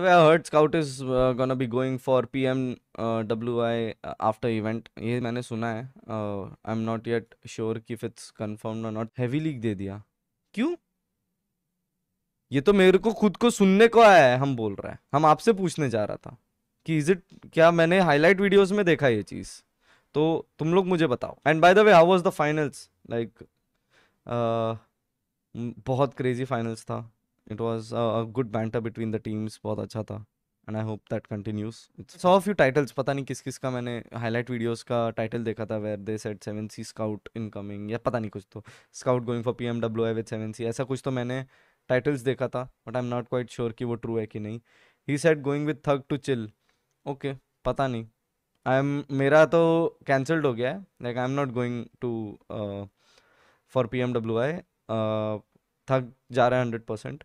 The way I heard, Scout is uh, gonna be going for PMWI uh, uh, after event. ये मैंने सुना है. Uh, I'm not yet sure कि if it's confirmed or not. Heavy league दे दिया. क्यों? ये तो मेरे को खुद को सुनने को आया है हम बोल रहे हैं हम आपसे पूछने जा रहा था कि इज इट क्या मैंने हाईलाइट वीडियोस में देखा ये चीज़ तो तुम लोग मुझे बताओ and by the way how was the finals like बहुत क्रेजी फाइनल्स था it was a good banter between the teams बहुत अच्छा था and I hope that continues it's of you titles पता नहीं किस किस का मैंने हाईलाइट वीडियोज़ का टाइटल देखा था where they set seven C scout incoming या पता नहीं कुछ तो scout going for P M W I with seven C ऐसा कुछ तो मैंने टाइटल्स देखा था but I am not quite sure कि वो ट्रू है कि नहीं ही set going with thug to chill okay पता नहीं आई एम मेरा तो कैंसल्ड हो गया है like I am not going to for P M W I थक जा रहा है हंड्रेड परसेंट